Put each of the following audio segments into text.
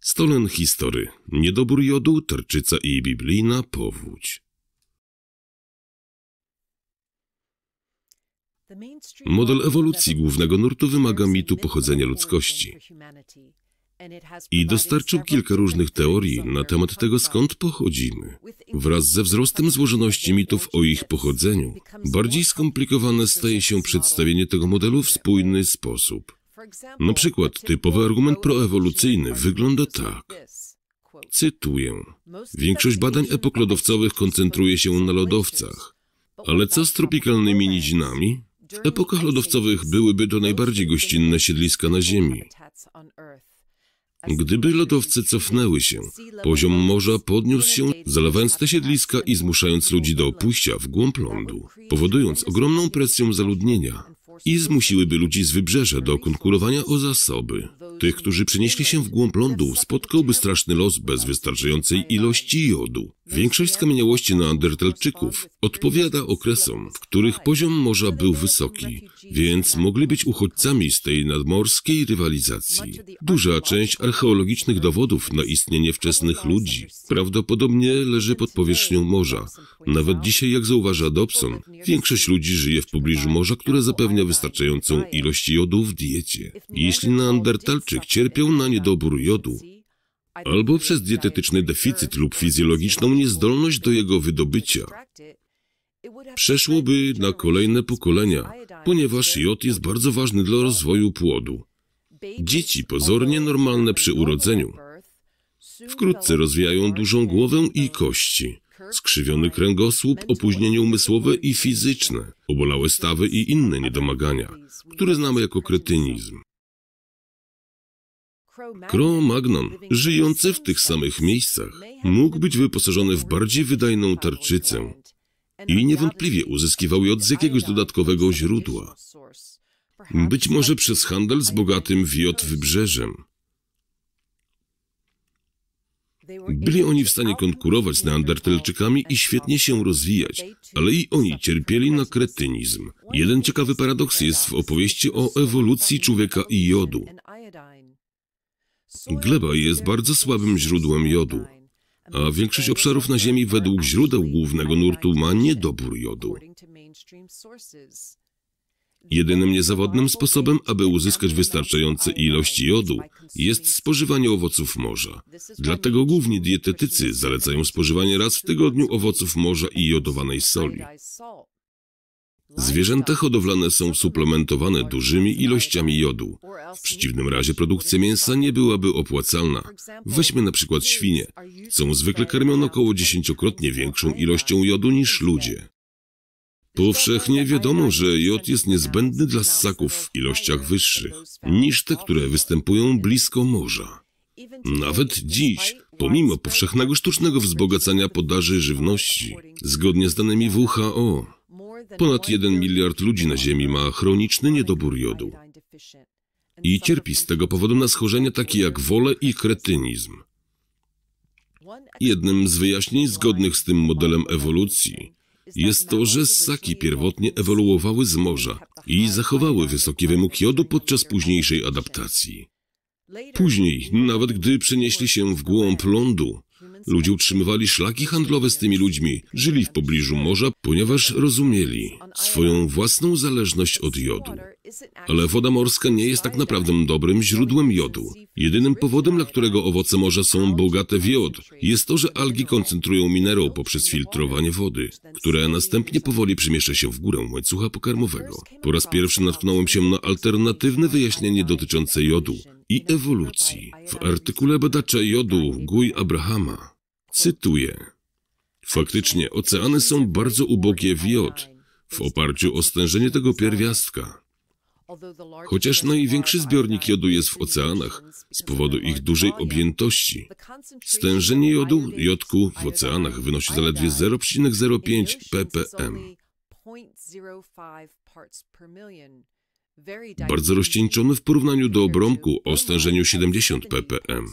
Stolen history, niedobór jodu, tarczyca i biblijna powódź. Model ewolucji głównego nurtu wymaga mitu pochodzenia ludzkości i dostarczył kilka różnych teorii na temat tego, skąd pochodzimy. Wraz ze wzrostem złożoności mitów o ich pochodzeniu, bardziej skomplikowane staje się przedstawienie tego modelu w spójny sposób. Na przykład typowy argument proewolucyjny wygląda tak. Cytuję. Większość badań epok lodowcowych koncentruje się na lodowcach. Ale co z tropikalnymi nizinami? W epokach lodowcowych byłyby to najbardziej gościnne siedliska na Ziemi. Gdyby lodowce cofnęły się, poziom morza podniósł się, zalewając te siedliska i zmuszając ludzi do opuścia w głąb lądu, powodując ogromną presję zaludnienia i zmusiłyby ludzi z wybrzeża do konkurowania o zasoby. Tych, którzy przenieśli się w głąb lądu, spotkałby straszny los bez wystarczającej ilości jodu. Większość skamieniałości neandertalczyków odpowiada okresom, w których poziom morza był wysoki, więc mogli być uchodźcami z tej nadmorskiej rywalizacji. Duża część archeologicznych dowodów na istnienie wczesnych ludzi prawdopodobnie leży pod powierzchnią morza. Nawet dzisiaj, jak zauważa Dobson, większość ludzi żyje w pobliżu morza, które zapewnia wystarczającą ilość jodu w diecie. Jeśli neandertalczycy Europejczyk cierpiał na niedobór jodu albo przez dietetyczny deficyt lub fizjologiczną niezdolność do jego wydobycia. Przeszłoby na kolejne pokolenia, ponieważ jod jest bardzo ważny dla rozwoju płodu. Dzieci pozornie normalne przy urodzeniu wkrótce rozwijają dużą głowę i kości, skrzywiony kręgosłup, opóźnienie umysłowe i fizyczne, obolałe stawy i inne niedomagania, które znamy jako kretynizm. Kromagnon, magnon żyjący w tych samych miejscach, mógł być wyposażony w bardziej wydajną tarczycę i niewątpliwie uzyskiwał je od jakiegoś dodatkowego źródła. Być może przez handel z bogatym wiot wybrzeżem. Byli oni w stanie konkurować z Neandertalczykami i świetnie się rozwijać, ale i oni cierpieli na kretynizm. Jeden ciekawy paradoks jest w opowieści o ewolucji człowieka i jodu. Gleba jest bardzo słabym źródłem jodu, a większość obszarów na Ziemi według źródeł głównego nurtu ma niedobór jodu. Jedynym niezawodnym sposobem, aby uzyskać wystarczające ilości jodu, jest spożywanie owoców morza. Dlatego główni dietetycy zalecają spożywanie raz w tygodniu owoców morza i jodowanej soli. Zwierzęta hodowlane są suplementowane dużymi ilościami jodu. W przeciwnym razie produkcja mięsa nie byłaby opłacalna. Weźmy na przykład świnie. Są zwykle karmione około dziesięciokrotnie większą ilością jodu niż ludzie. Powszechnie wiadomo, że jod jest niezbędny dla ssaków w ilościach wyższych niż te, które występują blisko morza. Nawet dziś, pomimo powszechnego sztucznego wzbogacania podaży żywności, zgodnie z danymi WHO, Ponad 1 miliard ludzi na Ziemi ma chroniczny niedobór jodu i cierpi z tego powodu na schorzenia takie jak wolę i kretynizm. Jednym z wyjaśnień zgodnych z tym modelem ewolucji jest to, że ssaki pierwotnie ewoluowały z morza i zachowały wysoki wymóg jodu podczas późniejszej adaptacji. Później, nawet gdy przenieśli się w głąb lądu, Ludzie utrzymywali szlaki handlowe z tymi ludźmi, żyli w pobliżu morza, ponieważ rozumieli swoją własną zależność od jodu. Ale woda morska nie jest tak naprawdę dobrym źródłem jodu. Jedynym powodem, dla którego owoce morza są bogate w jod, jest to, że algi koncentrują minerał poprzez filtrowanie wody, które następnie powoli przemieszcza się w górę łańcucha pokarmowego. Po raz pierwszy natknąłem się na alternatywne wyjaśnienie dotyczące jodu i ewolucji w artykule badacza jodu Guy Abrahama. Cytuję. Faktycznie oceany są bardzo ubogie w jod w oparciu o stężenie tego pierwiastka. Chociaż największy zbiornik jodu jest w oceanach z powodu ich dużej objętości, stężenie jodu, jodku w oceanach wynosi zaledwie 0,05 ppm. Bardzo rozcieńczony w porównaniu do obrąku o stężeniu 70 ppm.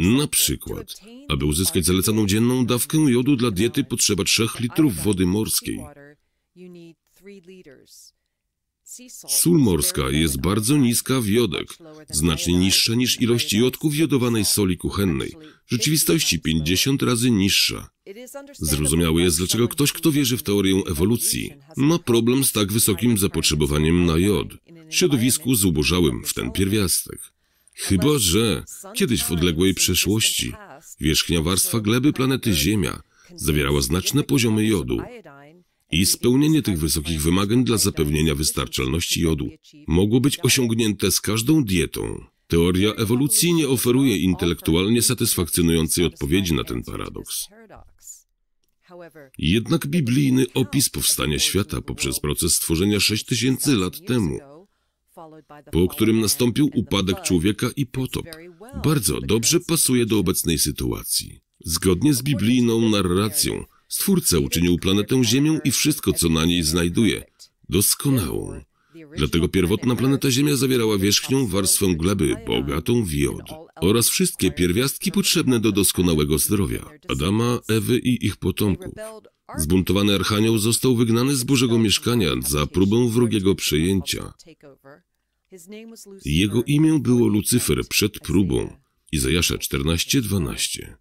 Na przykład, aby uzyskać zalecaną dzienną dawkę jodu dla diety potrzeba 3 litrów wody morskiej. Sól morska jest bardzo niska w jodek, znacznie niższa niż ilość jodków jodowanej soli kuchennej, w rzeczywistości 50 razy niższa. Zrozumiałe jest, dlaczego ktoś, kto wierzy w teorię ewolucji, ma problem z tak wysokim zapotrzebowaniem na jod, w środowisku zubożałym w ten pierwiastek. Chyba, że kiedyś w odległej przeszłości wierzchnia warstwa gleby planety Ziemia zawierała znaczne poziomy jodu i spełnienie tych wysokich wymagań dla zapewnienia wystarczalności jodu mogło być osiągnięte z każdą dietą. Teoria ewolucji nie oferuje intelektualnie satysfakcjonującej odpowiedzi na ten paradoks. Jednak biblijny opis powstania świata poprzez proces stworzenia 6000 lat temu po którym nastąpił upadek człowieka i potop. Bardzo dobrze pasuje do obecnej sytuacji. Zgodnie z biblijną narracją, Stwórca uczynił planetę Ziemię i wszystko, co na niej znajduje, doskonałą. Dlatego pierwotna planeta Ziemia zawierała wierzchnią warstwę gleby, bogatą w jod, oraz wszystkie pierwiastki potrzebne do doskonałego zdrowia Adama, Ewy i ich potomków. Zbuntowany Archanioł został wygnany z Bożego Mieszkania za próbę wrogiego przejęcia. Jego imię było Lucyfer przed próbą, Izajasza 14:12.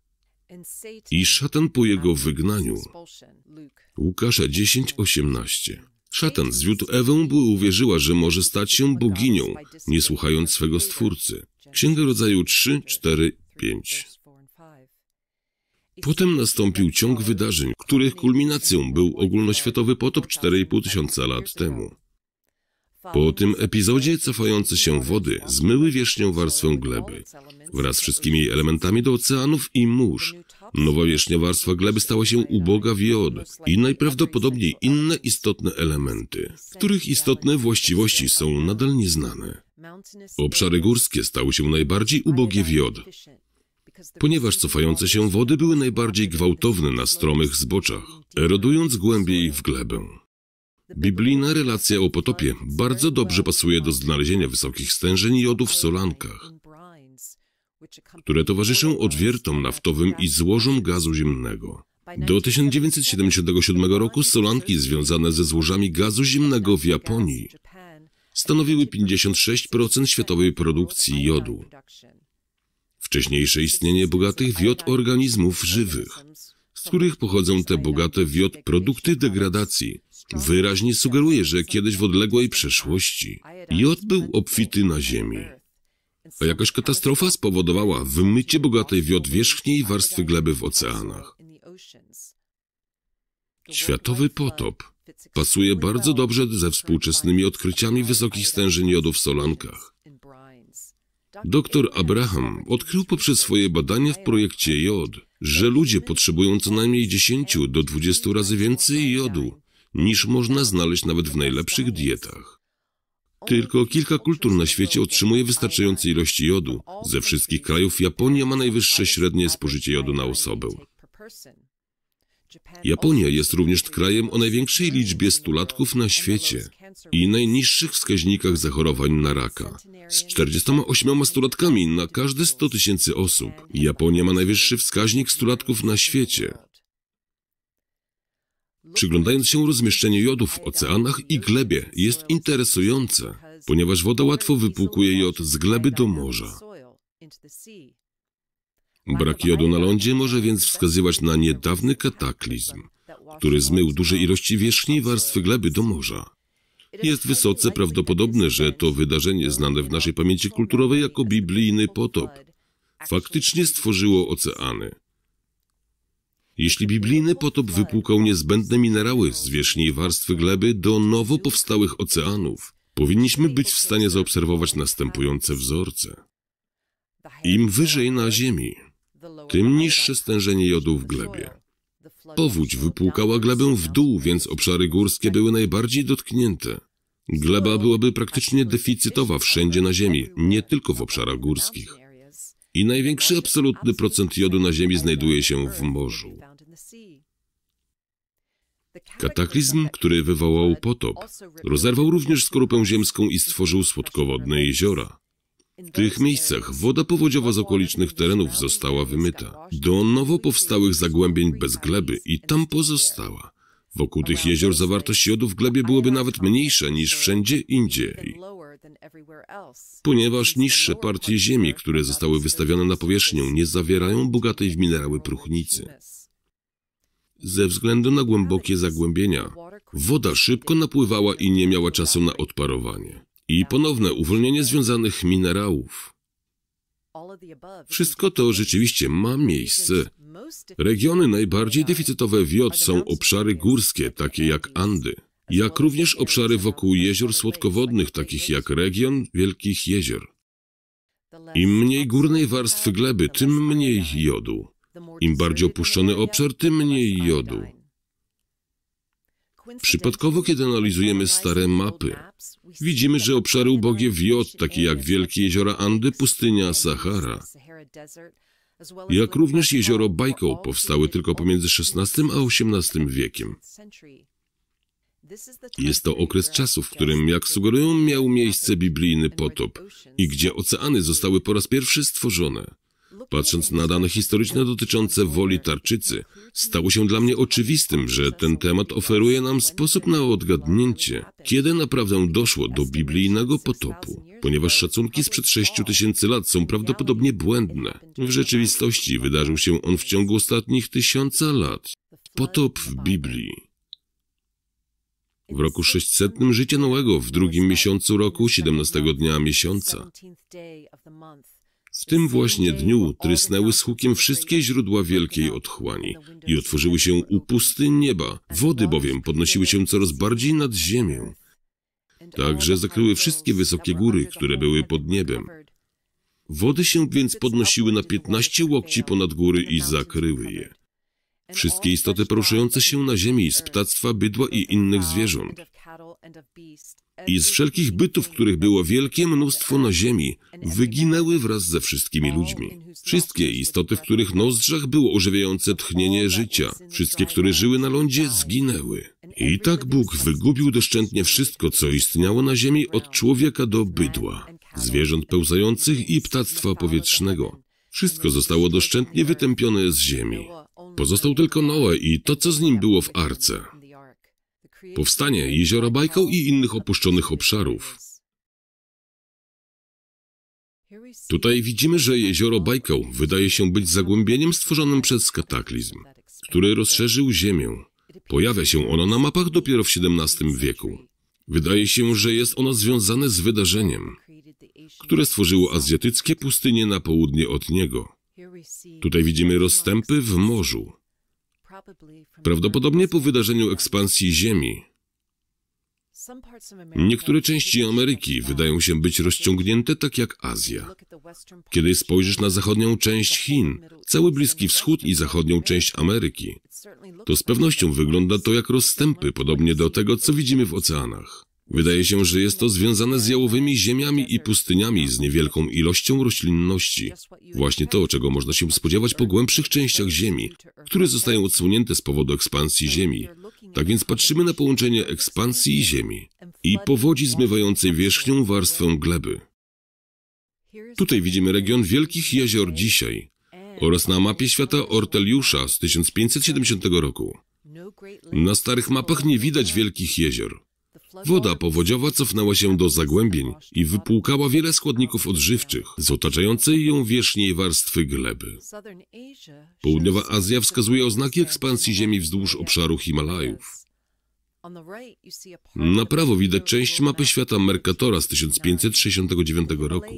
I szatan po jego wygnaniu, Łukasza 10:18. Szatan zwiódł Ewę, bo uwierzyła, że może stać się boginią, nie słuchając swego Stwórcy. Księga Rodzaju 3, 4, 5. Potem nastąpił ciąg wydarzeń, których kulminacją był ogólnoświatowy potop 4,5 tysiąca lat temu. Po tym epizodzie cofające się wody zmyły wierzchnią warstwę gleby wraz z wszystkimi jej elementami do oceanów i mórz. Nowa wierzchnia warstwa gleby stała się uboga w jod i najprawdopodobniej inne istotne elementy, których istotne właściwości są nadal nieznane. Obszary górskie stały się najbardziej ubogie w jod, ponieważ cofające się wody były najbardziej gwałtowne na stromych zboczach, erodując głębiej w glebę. Biblijna relacja o potopie bardzo dobrze pasuje do znalezienia wysokich stężeń jodu w solankach, które towarzyszą odwiertom naftowym i złożom gazu ziemnego. Do 1977 roku solanki związane ze złożami gazu ziemnego w Japonii stanowiły 56% światowej produkcji jodu. Wcześniejsze istnienie bogatych w jod organizmów żywych, z których pochodzą te bogate w jod produkty degradacji, wyraźnie sugeruje, że kiedyś w odległej przeszłości Jod był obfity na ziemi. A jakaś katastrofa spowodowała wymycie bogatej jod wierzchniej warstwy gleby w oceanach. Światowy potop pasuje bardzo dobrze ze współczesnymi odkryciami wysokich stężeń jodu w solankach. Doktor Abraham odkrył poprzez swoje badania w projekcie jod, że ludzie potrzebują co najmniej 10 do 20 razy więcej jodu niż można znaleźć nawet w najlepszych dietach. Tylko kilka kultur na świecie otrzymuje wystarczające ilości jodu. Ze wszystkich krajów Japonia ma najwyższe średnie spożycie jodu na osobę. Japonia jest również krajem o największej liczbie stulatków na świecie i najniższych wskaźnikach zachorowań na raka. Z 48 stulatkami na każde 100 tysięcy osób. Japonia ma najwyższy wskaźnik stulatków na świecie. Przyglądając się rozmieszczeniu jodu w oceanach i glebie jest interesujące, ponieważ woda łatwo wypłukuje jod z gleby do morza. Brak jodu na lądzie może więc wskazywać na niedawny kataklizm, który zmył duże ilości wierzchniej warstwy gleby do morza. Jest wysoce prawdopodobne, że to wydarzenie znane w naszej pamięci kulturowej jako biblijny potop faktycznie stworzyło oceany. Jeśli biblijny potop wypłukał niezbędne minerały z wierzchniej warstwy gleby do nowo powstałych oceanów, powinniśmy być w stanie zaobserwować następujące wzorce. Im wyżej na Ziemi, tym niższe stężenie jodu w glebie. Powódź wypłukała glebę w dół, więc obszary górskie były najbardziej dotknięte. Gleba byłaby praktycznie deficytowa wszędzie na Ziemi, nie tylko w obszarach górskich. I największy absolutny procent jodu na Ziemi znajduje się w morzu. Kataklizm, który wywołał potop, rozerwał również skorupę ziemską i stworzył słodkowodne jeziora. W tych miejscach woda powodziowa z okolicznych terenów została wymyta do nowo powstałych zagłębień bez gleby i tam pozostała. Wokół tych jezior zawartość jodu w glebie byłoby nawet mniejsza niż wszędzie indziej. Ponieważ niższe partie ziemi, które zostały wystawione na powierzchnię, nie zawierają bogatej w minerały próchnicy ze względu na głębokie zagłębienia. Woda szybko napływała i nie miała czasu na odparowanie. I ponowne uwolnienie związanych minerałów. Wszystko to rzeczywiście ma miejsce. Regiony najbardziej deficytowe wiod są obszary górskie, takie jak Andy, jak również obszary wokół jezior słodkowodnych, takich jak region Wielkich Jezior. Im mniej górnej warstwy gleby, tym mniej jodu. Im bardziej opuszczony obszar, tym mniej jodu. Przypadkowo, kiedy analizujemy stare mapy, widzimy, że obszary ubogie w jod, takie jak wielkie jeziora Andy, pustynia Sahara, jak również jezioro Bajkoł powstały tylko pomiędzy XVI a XVIII wiekiem. Jest to okres czasu, w którym, jak sugerują, miał miejsce biblijny potop i gdzie oceany zostały po raz pierwszy stworzone. Patrząc na dane historyczne dotyczące woli tarczycy, stało się dla mnie oczywistym, że ten temat oferuje nam sposób na odgadnięcie, kiedy naprawdę doszło do biblijnego potopu, ponieważ szacunki sprzed 6 tysięcy lat są prawdopodobnie błędne. W rzeczywistości wydarzył się on w ciągu ostatnich tysiąca lat. Potop w Biblii. W roku 600 życia Noego, w drugim miesiącu roku, 17 dnia miesiąca. W tym właśnie dniu trysnęły z hukiem wszystkie źródła wielkiej otchłani i otworzyły się upusty nieba, wody bowiem podnosiły się coraz bardziej nad ziemię. Także zakryły wszystkie wysokie góry, które były pod niebem. Wody się więc podnosiły na piętnaście łokci ponad góry i zakryły je. Wszystkie istoty poruszające się na ziemi z ptactwa, bydła i innych zwierząt i z wszelkich bytów, których było wielkie mnóstwo na ziemi, wyginęły wraz ze wszystkimi ludźmi. Wszystkie istoty, w których nozdrzach było ożywiające tchnienie życia, wszystkie, które żyły na lądzie, zginęły. I tak Bóg wygubił doszczętnie wszystko, co istniało na ziemi od człowieka do bydła, zwierząt pełzających i ptactwa powietrznego. Wszystko zostało doszczętnie wytępione z ziemi. Pozostał tylko Noe i to, co z nim było w arce powstanie jeziora Bajkał i innych opuszczonych obszarów. Tutaj widzimy, że jezioro Bajkał wydaje się być zagłębieniem stworzonym przez kataklizm, który rozszerzył Ziemię. Pojawia się ono na mapach dopiero w XVII wieku. Wydaje się, że jest ono związane z wydarzeniem, które stworzyło azjatyckie pustynie na południe od niego. Tutaj widzimy rozstępy w morzu, Prawdopodobnie po wydarzeniu ekspansji Ziemi. Niektóre części Ameryki wydają się być rozciągnięte tak jak Azja. Kiedy spojrzysz na zachodnią część Chin, cały Bliski Wschód i zachodnią część Ameryki, to z pewnością wygląda to jak rozstępy, podobnie do tego, co widzimy w oceanach. Wydaje się, że jest to związane z jałowymi ziemiami i pustyniami z niewielką ilością roślinności. Właśnie to, czego można się spodziewać po głębszych częściach Ziemi, które zostają odsłonięte z powodu ekspansji Ziemi. Tak więc patrzymy na połączenie ekspansji Ziemi i powodzi zmywającej wierzchnią warstwę gleby. Tutaj widzimy region Wielkich Jezior dzisiaj oraz na mapie świata Orteliusza z 1570 roku. Na starych mapach nie widać Wielkich Jezior. Woda powodziowa cofnęła się do zagłębień i wypłukała wiele składników odżywczych z otaczającej ją wierzchniej warstwy gleby. Południowa Azja wskazuje oznaki ekspansji Ziemi wzdłuż obszaru Himalajów. Na prawo widać część mapy świata Mercatora z 1569 roku.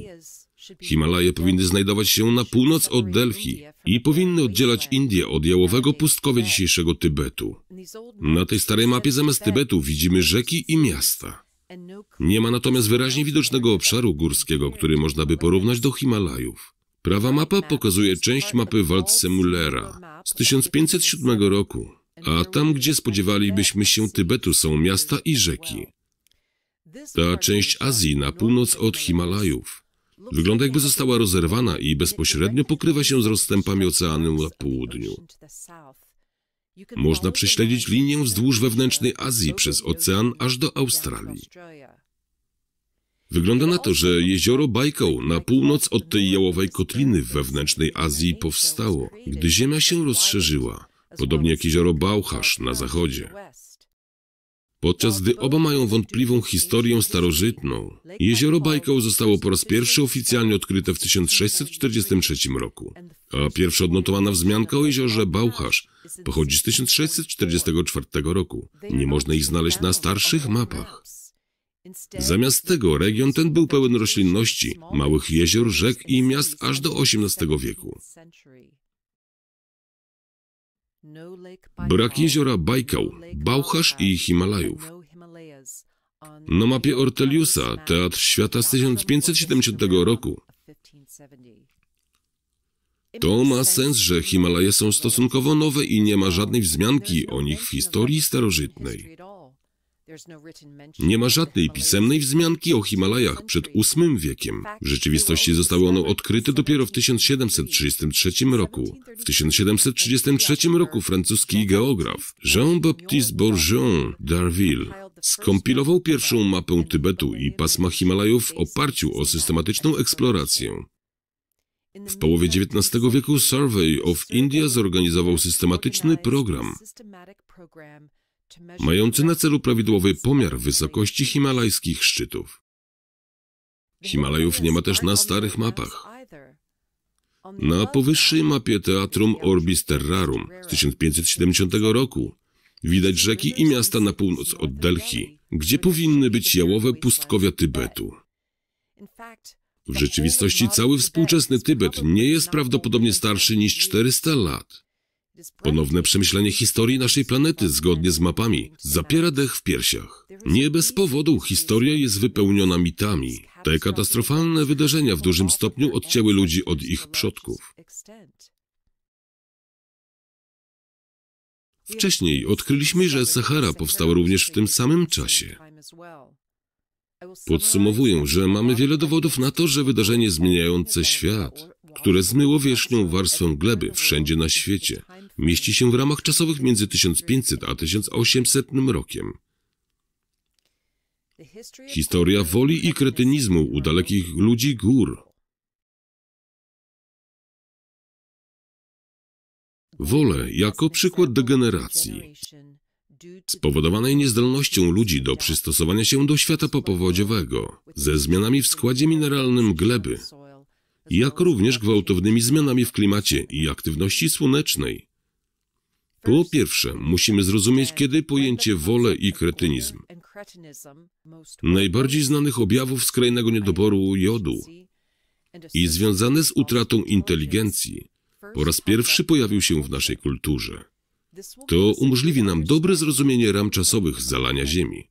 Himalaje powinny znajdować się na północ od Delhi i powinny oddzielać Indię od jałowego pustkowia dzisiejszego Tybetu. Na tej starej mapie zamiast Tybetu widzimy rzeki i miasta. Nie ma natomiast wyraźnie widocznego obszaru górskiego, który można by porównać do Himalajów. Prawa mapa pokazuje część mapy Waldseemüllera z 1507 roku, a tam, gdzie spodziewalibyśmy się Tybetu, są miasta i rzeki. Ta część Azji na północ od Himalajów Wygląda jakby została rozerwana i bezpośrednio pokrywa się z rozstępami oceanu na południu. Można prześledzić linię wzdłuż wewnętrznej Azji przez ocean aż do Australii. Wygląda na to, że jezioro Bajkał na północ od tej jałowej kotliny w wewnętrznej Azji powstało, gdy ziemia się rozszerzyła, podobnie jak jezioro Bałchasz na zachodzie. Podczas gdy oba mają wątpliwą historię starożytną, jezioro Bajkał zostało po raz pierwszy oficjalnie odkryte w 1643 roku, a pierwsza odnotowana wzmianka o jeziorze Bałchasz pochodzi z 1644 roku. Nie można ich znaleźć na starszych mapach. Zamiast tego region ten był pełen roślinności, małych jezior, rzek i miast aż do XVIII wieku. No Brak jeziora Bajkał, no Bałchasz i Himalajów. No Na mapie Orteliusa, Teatr Świata z 1570 roku. To ma sens, że Himalaje są stosunkowo nowe i nie ma żadnej wzmianki o nich w historii starożytnej. No Nie ma żadnej pisemnej wzmianki o Himalajach przed VIII wiekiem. W rzeczywistości zostały one odkryte dopiero w 1733 roku. W 1733 roku francuski geograf Jean-Baptiste Bourgeon d'Arville skompilował pierwszą mapę Tybetu i pasma Himalajów w oparciu o systematyczną eksplorację. W połowie XIX wieku Survey of India zorganizował systematyczny program mający na celu prawidłowy pomiar wysokości himalajskich szczytów. Himalajów nie ma też na starych mapach. Na powyższej mapie Teatrum Orbis Terrarum z 1570 roku widać rzeki i miasta na północ od Delhi, gdzie powinny być jałowe pustkowia Tybetu. W rzeczywistości cały współczesny Tybet nie jest prawdopodobnie starszy niż 400 lat. Ponowne przemyślenie historii naszej planety zgodnie z mapami zapiera dech w piersiach. Nie bez powodu historia jest wypełniona mitami. Te katastrofalne wydarzenia w dużym stopniu odcięły ludzi od ich przodków. Wcześniej odkryliśmy, że Sahara powstała również w tym samym czasie. Podsumowuję, że mamy wiele dowodów na to, że wydarzenie zmieniające świat, które zmyło wierzchnią warstwę gleby wszędzie na świecie, mieści się w ramach czasowych między 1500 a 1800 rokiem. Historia woli i kretynizmu u dalekich ludzi gór. Wolę jako przykład degeneracji, spowodowanej niezdolnością ludzi do przystosowania się do świata popowodziowego, ze zmianami w składzie mineralnym gleby, jak również gwałtownymi zmianami w klimacie i aktywności słonecznej, po pierwsze, musimy zrozumieć, kiedy pojęcie wolę i kretynizm, najbardziej znanych objawów skrajnego niedoboru jodu i związane z utratą inteligencji, po raz pierwszy pojawił się w naszej kulturze. To umożliwi nam dobre zrozumienie ram czasowych zalania Ziemi,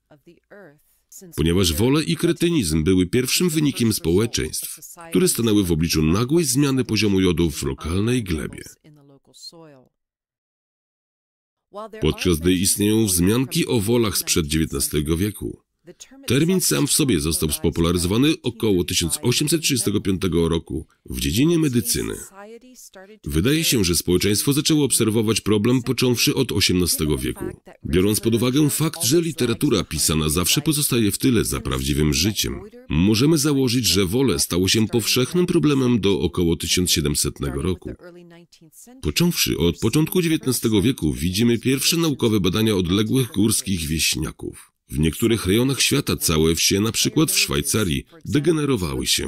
ponieważ wolę i kretynizm były pierwszym wynikiem społeczeństw, które stanęły w obliczu nagłej zmiany poziomu jodu w lokalnej glebie podczas gdy istnieją wzmianki o wolach sprzed XIX wieku. Termin sam w sobie został spopularyzowany około 1835 roku w dziedzinie medycyny. Wydaje się, że społeczeństwo zaczęło obserwować problem począwszy od XVIII wieku, biorąc pod uwagę fakt, że literatura pisana zawsze pozostaje w tyle za prawdziwym życiem. Możemy założyć, że wolę stało się powszechnym problemem do około 1700 roku. Począwszy od początku XIX wieku widzimy pierwsze naukowe badania odległych górskich wieśniaków. W niektórych rejonach świata całe wsie, na przykład w Szwajcarii, degenerowały się.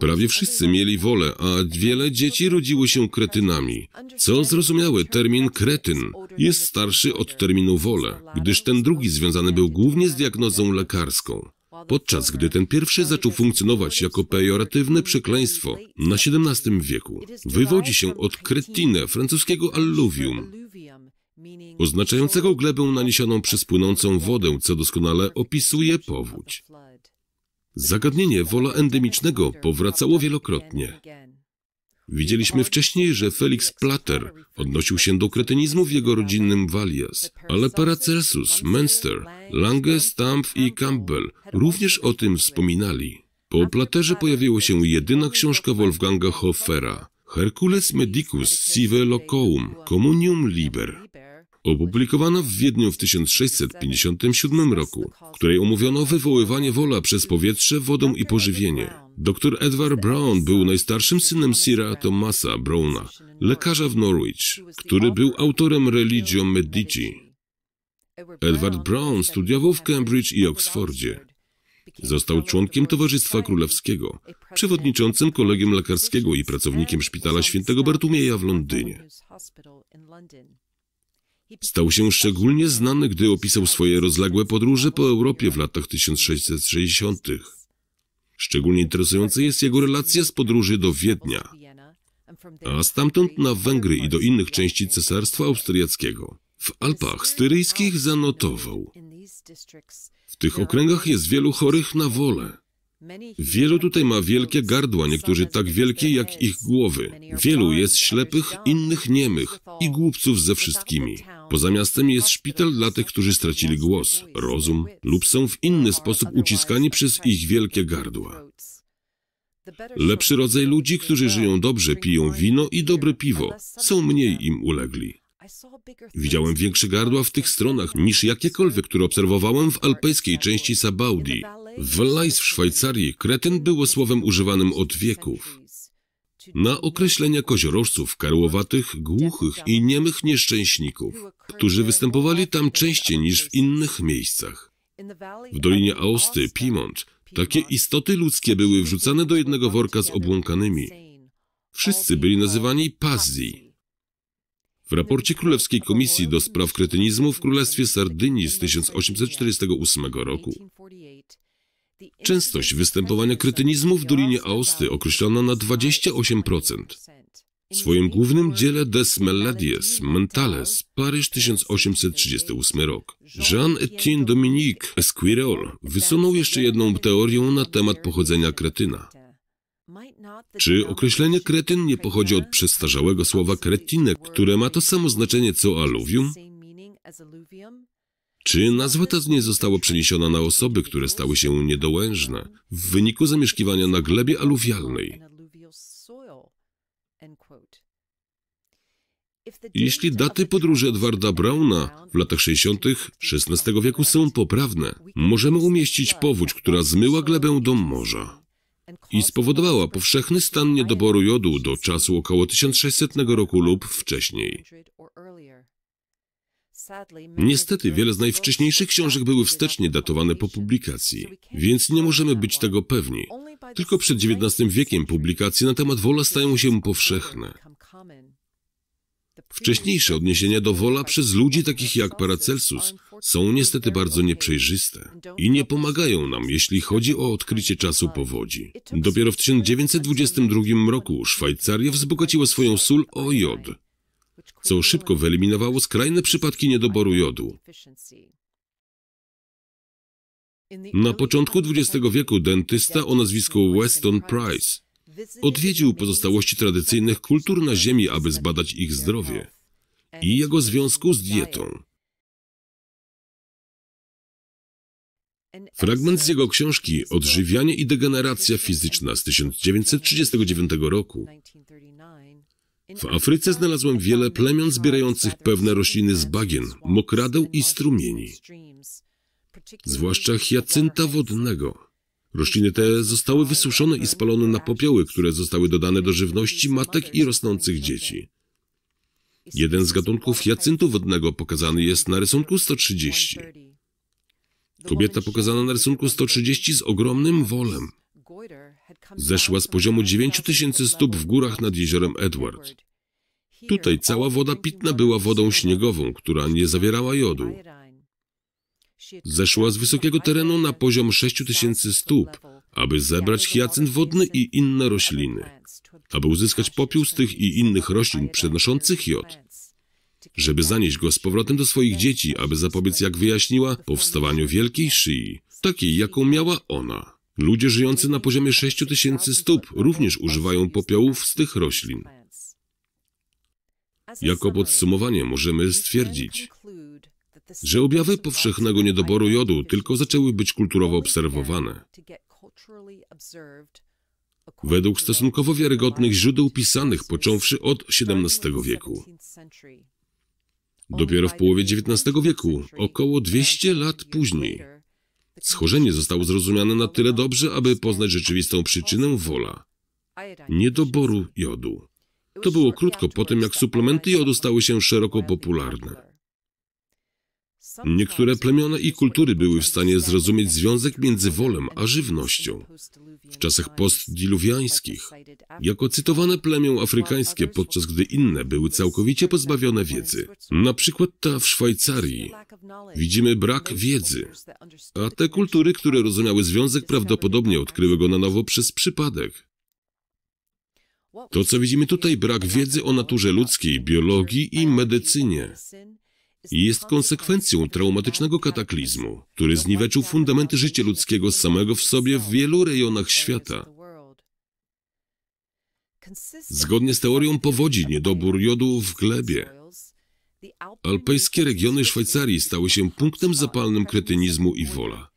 Prawie wszyscy mieli wolę, a wiele dzieci rodziło się kretynami. Co zrozumiałe, termin kretyn jest starszy od terminu wolę, gdyż ten drugi związany był głównie z diagnozą lekarską. Podczas gdy ten pierwszy zaczął funkcjonować jako pejoratywne przekleństwo na XVII wieku, wywodzi się od kretine francuskiego alluvium, oznaczającego glebę naniesioną przez płynącą wodę, co doskonale opisuje powódź. Zagadnienie wola endemicznego powracało wielokrotnie. Widzieliśmy wcześniej, że Felix Plater odnosił się do kretynizmu w jego rodzinnym Valias, ale Paracelsus, Menster, Lange, Stampf i Campbell również o tym wspominali. Po Platerze pojawiła się jedyna książka Wolfganga Hofera, Hercules Medicus Sive Locoum, Communium Liber. Opublikowana w Wiedniu w 1657 roku, w której umówiono wywoływanie wola przez powietrze, wodą i pożywienie. Dr Edward Brown był najstarszym synem Sira Thomasa Browna, lekarza w Norwich, który był autorem Religio Medici. Edward Brown studiował w Cambridge i Oxfordzie, Został członkiem Towarzystwa Królewskiego, przewodniczącym kolegium lekarskiego i pracownikiem Szpitala Świętego Bartumieja w Londynie. Stał się szczególnie znany, gdy opisał swoje rozległe podróże po Europie w latach 1660. Szczególnie interesująca jest jego relacja z podróży do Wiednia, a stamtąd na Węgry i do innych części Cesarstwa Austriackiego. W Alpach Styryjskich zanotował. W tych okręgach jest wielu chorych na wolę. Wielu tutaj ma wielkie gardła, niektórzy tak wielkie jak ich głowy. Wielu jest ślepych, innych niemych i głupców ze wszystkimi. Poza miastem jest szpital dla tych, którzy stracili głos, rozum lub są w inny sposób uciskani przez ich wielkie gardła. Lepszy rodzaj ludzi, którzy żyją dobrze, piją wino i dobre piwo, są mniej im ulegli. Widziałem większe gardła w tych stronach niż jakiekolwiek, które obserwowałem w alpejskiej części Sabaudi. W lais w Szwajcarii kretyn było słowem używanym od wieków. Na określenia koziorożców, karłowatych, głuchych i niemych nieszczęśników, którzy występowali tam częściej niż w innych miejscach. W Dolinie Aosty, Piemont, takie istoty ludzkie były wrzucane do jednego worka z obłąkanymi. Wszyscy byli nazywani pazzi. W raporcie Królewskiej Komisji do Spraw Kretynizmu w Królestwie Sardynii z 1848 roku częstość występowania kretynizmu w Dolinie Aosty określono na 28%. W swoim głównym dziele Des Meladies Mentales, Paryż 1838 rok, Jean-Étienne Dominique Esquirol wysunął jeszcze jedną teorię na temat pochodzenia kretyna. Czy określenie kretyn nie pochodzi od przestarzałego słowa kretinek, które ma to samo znaczenie co aluvium? Czy nazwa ta nie została przeniesiona na osoby, które stały się niedołężne w wyniku zamieszkiwania na glebie aluwialnej? Jeśli daty podróży Edwarda Brauna w latach 60. XVI wieku są poprawne, możemy umieścić powódź, która zmyła glebę do morza i spowodowała powszechny stan niedoboru jodu do czasu około 1600 roku lub wcześniej. Niestety wiele z najwcześniejszych książek były wstecznie datowane po publikacji, więc nie możemy być tego pewni. Tylko przed XIX wiekiem publikacje na temat wola stają się powszechne. Wcześniejsze odniesienia do wola przez ludzi takich jak Paracelsus są niestety bardzo nieprzejrzyste i nie pomagają nam, jeśli chodzi o odkrycie czasu powodzi. Dopiero w 1922 roku Szwajcaria wzbogaciła swoją sól o jod, co szybko wyeliminowało skrajne przypadki niedoboru jodu. Na początku XX wieku dentysta o nazwisku Weston Price Odwiedził pozostałości tradycyjnych kultur na Ziemi, aby zbadać ich zdrowie i jego związku z dietą. Fragment z jego książki Odżywianie i degeneracja fizyczna z 1939 roku. W Afryce znalazłem wiele plemion zbierających pewne rośliny z bagien, mokradeł i strumieni, zwłaszcza hyacynta wodnego. Rośliny te zostały wysuszone i spalone na popioły, które zostały dodane do żywności matek i rosnących dzieci. Jeden z gatunków jacyntu wodnego pokazany jest na rysunku 130. Kobieta pokazana na rysunku 130 z ogromnym wolem. Zeszła z poziomu 9000 stóp w górach nad jeziorem Edward. Tutaj cała woda pitna była wodą śniegową, która nie zawierała jodu. Zeszła z wysokiego terenu na poziom 6000 stóp, aby zebrać hiacynt wodny i inne rośliny, aby uzyskać popiół z tych i innych roślin przenoszących jod, żeby zanieść go z powrotem do swoich dzieci, aby zapobiec, jak wyjaśniła, powstawaniu wielkiej szyi, takiej, jaką miała ona. Ludzie żyjący na poziomie 6000 stóp również używają popiołów z tych roślin. Jako podsumowanie możemy stwierdzić, że objawy powszechnego niedoboru jodu tylko zaczęły być kulturowo obserwowane. Według stosunkowo wiarygodnych źródeł pisanych, począwszy od XVII wieku. Dopiero w połowie XIX wieku, około 200 lat później, schorzenie zostało zrozumiane na tyle dobrze, aby poznać rzeczywistą przyczynę wola niedoboru jodu. To było krótko po tym, jak suplementy jodu stały się szeroko popularne. Niektóre plemiona i kultury były w stanie zrozumieć związek między wolem a żywnością. W czasach postdiluwiańskich, jako cytowane plemię afrykańskie, podczas gdy inne były całkowicie pozbawione wiedzy. Na przykład ta w Szwajcarii. Widzimy brak wiedzy. A te kultury, które rozumiały związek, prawdopodobnie odkryły go na nowo przez przypadek. To, co widzimy tutaj, brak wiedzy o naturze ludzkiej, biologii i medycynie jest konsekwencją traumatycznego kataklizmu, który zniweczył fundamenty życia ludzkiego samego w sobie w wielu rejonach świata. Zgodnie z teorią powodzi niedobór jodu w glebie. Alpejskie regiony Szwajcarii stały się punktem zapalnym kretynizmu i wola.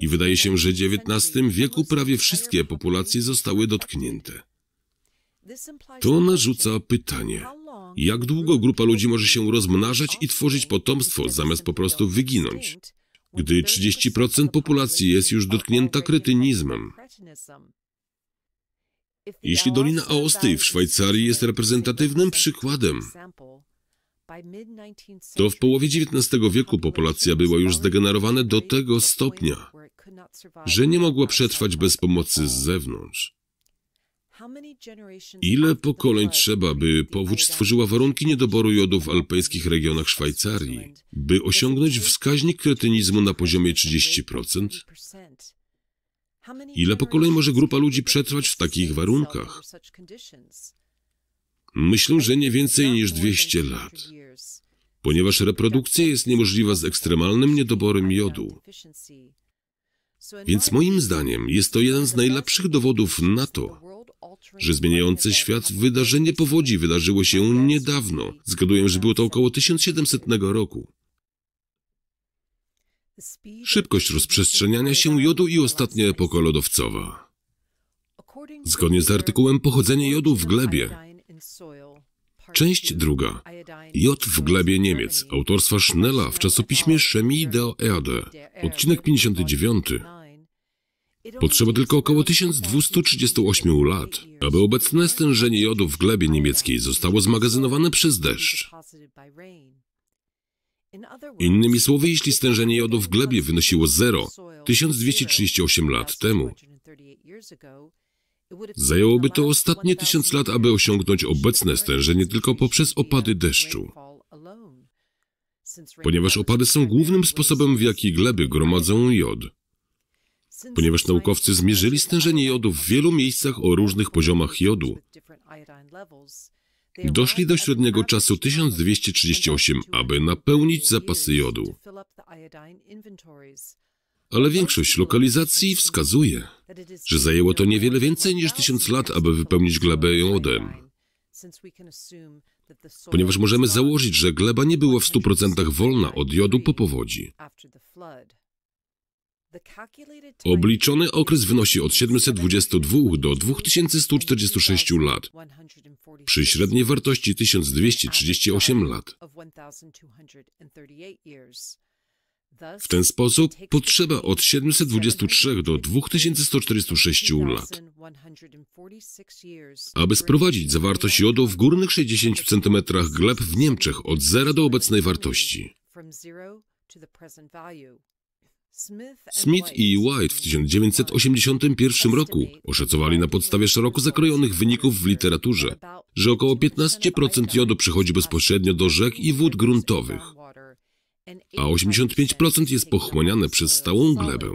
I wydaje się, że w XIX wieku prawie wszystkie populacje zostały dotknięte. To narzuca pytanie, jak długo grupa ludzi może się rozmnażać i tworzyć potomstwo, zamiast po prostu wyginąć? Gdy 30% populacji jest już dotknięta kretynizmem. Jeśli Dolina Aosty w Szwajcarii jest reprezentatywnym przykładem, to w połowie XIX wieku populacja była już zdegenerowana do tego stopnia, że nie mogła przetrwać bez pomocy z zewnątrz. Ile pokoleń trzeba, by powódź stworzyła warunki niedoboru jodu w alpejskich regionach Szwajcarii, by osiągnąć wskaźnik kretynizmu na poziomie 30%? Ile pokoleń może grupa ludzi przetrwać w takich warunkach? Myślę, że nie więcej niż 200 lat, ponieważ reprodukcja jest niemożliwa z ekstremalnym niedoborem jodu. Więc moim zdaniem jest to jeden z najlepszych dowodów na to, że zmieniający świat wydarzenie powodzi wydarzyło się niedawno. Zgaduję, że było to około 1700 roku. Szybkość rozprzestrzeniania się jodu i ostatnia epoka lodowcowa. Zgodnie z artykułem Pochodzenie jodu w glebie. Część druga. Jod w glebie Niemiec, autorstwa Schnella w czasopiśmie Chemie de Erde. Odcinek 59. Potrzeba tylko około 1238 lat, aby obecne stężenie jodu w glebie niemieckiej zostało zmagazynowane przez deszcz. Innymi słowy, jeśli stężenie jodu w glebie wynosiło 0 1238 lat temu, zajęłoby to ostatnie 1000 lat, aby osiągnąć obecne stężenie tylko poprzez opady deszczu. Ponieważ opady są głównym sposobem, w jaki gleby gromadzą jod ponieważ naukowcy zmierzyli stężenie jodu w wielu miejscach o różnych poziomach jodu. Doszli do średniego czasu 1238, aby napełnić zapasy jodu. Ale większość lokalizacji wskazuje, że zajęło to niewiele więcej niż 1000 lat, aby wypełnić glebę jodem. Ponieważ możemy założyć, że gleba nie była w 100% wolna od jodu po powodzi. Obliczony okres wynosi od 722 do 2146 lat, przy średniej wartości 1238 lat. W ten sposób potrzeba od 723 do 2146 lat. Aby sprowadzić zawartość jodu w górnych 60 cm gleb w Niemczech od zera do obecnej wartości. Smith i White w 1981 roku oszacowali na podstawie szeroko zakrojonych wyników w literaturze, że około 15% jodu przychodzi bezpośrednio do rzek i wód gruntowych, a 85% jest pochłaniane przez stałą glebę.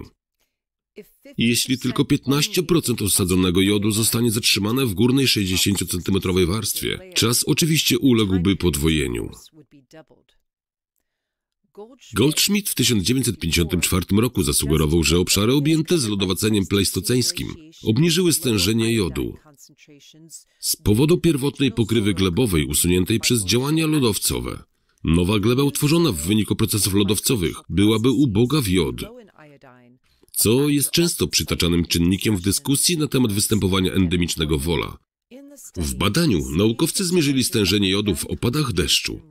Jeśli tylko 15% osadzonego jodu zostanie zatrzymane w górnej 60 cm warstwie, czas oczywiście uległby podwojeniu. Goldschmidt w 1954 roku zasugerował, że obszary objęte zlodowaceniem pleistoceńskim obniżyły stężenie jodu z powodu pierwotnej pokrywy glebowej usuniętej przez działania lodowcowe. Nowa gleba utworzona w wyniku procesów lodowcowych byłaby uboga w jod, co jest często przytaczanym czynnikiem w dyskusji na temat występowania endemicznego wola. W badaniu naukowcy zmierzyli stężenie jodu w opadach deszczu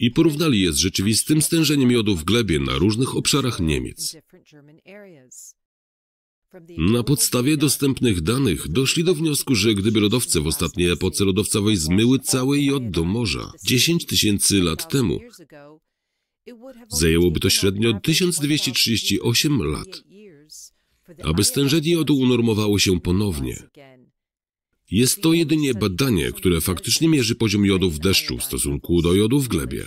i porównali je z rzeczywistym stężeniem jodu w glebie na różnych obszarach Niemiec. Na podstawie dostępnych danych doszli do wniosku, że gdyby lodowce w ostatniej epoce lodowcowej zmyły cały jod do morza 10 tysięcy lat temu, zajęłoby to średnio 1238 lat, aby stężenie jodu unormowało się ponownie. Jest to jedynie badanie, które faktycznie mierzy poziom jodu w deszczu w stosunku do jodu w glebie.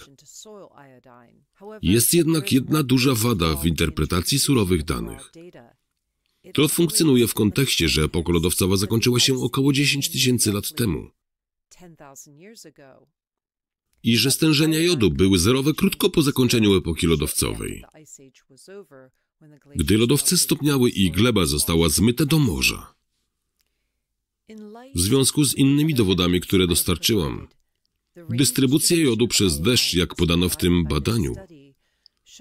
Jest jednak jedna duża wada w interpretacji surowych danych. To funkcjonuje w kontekście, że epoka lodowcowa zakończyła się około 10 tysięcy lat temu i że stężenia jodu były zerowe krótko po zakończeniu epoki lodowcowej, gdy lodowce stopniały i gleba została zmyta do morza w związku z innymi dowodami, które dostarczyłam. Dystrybucja jodu przez deszcz, jak podano w tym badaniu,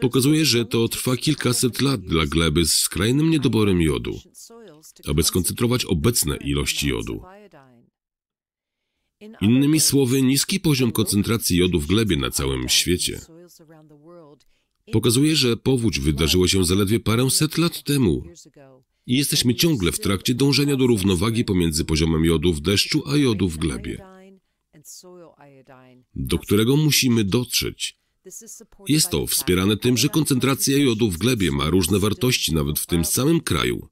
pokazuje, że to trwa kilkaset lat dla gleby z skrajnym niedoborem jodu, aby skoncentrować obecne ilości jodu. Innymi słowy, niski poziom koncentracji jodu w glebie na całym świecie pokazuje, że powódź wydarzyła się zaledwie paręset lat temu, i jesteśmy ciągle w trakcie dążenia do równowagi pomiędzy poziomem jodu w deszczu a jodu w glebie, do którego musimy dotrzeć. Jest to wspierane tym, że koncentracja jodu w glebie ma różne wartości nawet w tym samym kraju.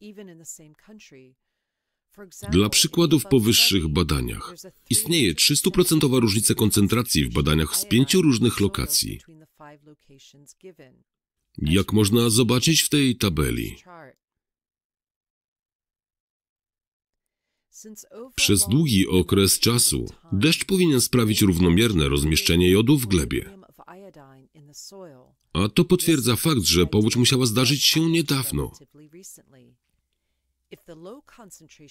Dla przykładów w powyższych badaniach istnieje 300% różnica koncentracji w badaniach z pięciu różnych lokacji, jak można zobaczyć w tej tabeli. Przez długi okres czasu deszcz powinien sprawić równomierne rozmieszczenie jodu w glebie. A to potwierdza fakt, że powódź musiała zdarzyć się niedawno.